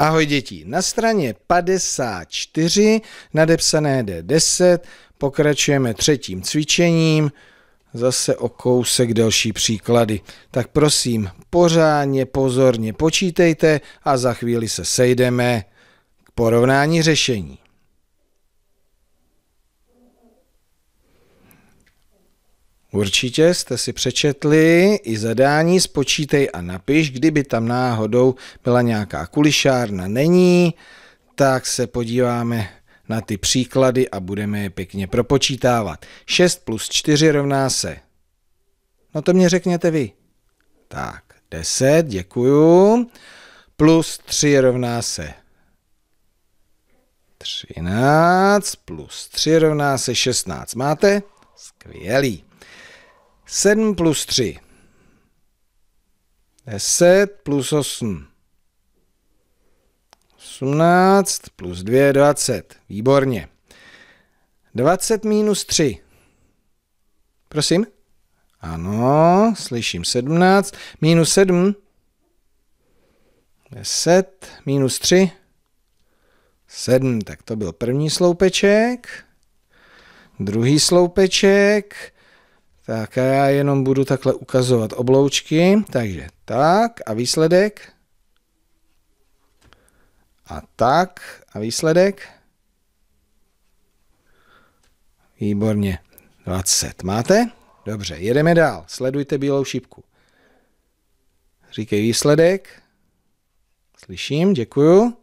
Ahoj děti, na straně 54 nadepsané D10 pokračujeme třetím cvičením, zase o kousek delší příklady. Tak prosím, pořádně, pozorně počítejte a za chvíli se sejdeme k porovnání řešení. Určitě jste si přečetli i zadání spočítej a napiš, kdyby tam náhodou byla nějaká kulišárna. Není, tak se podíváme na ty příklady a budeme je pěkně propočítávat. 6 plus 4 rovná se. No to mě řekněte vy. Tak, 10, děkuju. Plus 3 rovná se 13, plus 3 rovná se 16. Máte? Skvělý. 7 plus 3. 10 plus 8. 18 plus 2, je 20. Výborně. 20 minus 3. Prosím? Ano, slyším 17. Minus 7. 10 minus 3. 7, tak to byl první sloupeček. Druhý sloupeček. Tak a já jenom budu takhle ukazovat obloučky, takže tak a výsledek. A tak a výsledek. Výborně, 20 máte? Dobře, jedeme dál, sledujte bílou šipku. Říkej výsledek. Slyším, děkuju.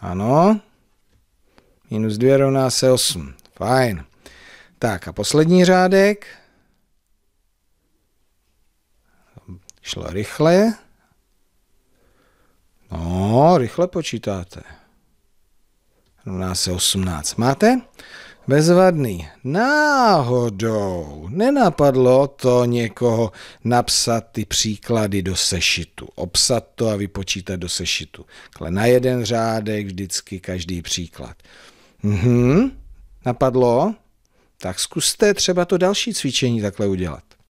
Ano. Minus 2 rovná se 8. Fajn. Tak a poslední řádek. Šlo rychle. No, rychle počítáte. Rovná se 18. Máte? Bezvadný. Náhodou nenapadlo to někoho napsat ty příklady do sešitu, obsat to a vypočítat do sešitu. Kle na jeden řádek vždycky každý příklad. Mhm, napadlo? tak zkuste třeba to další cvičení takhle udělat.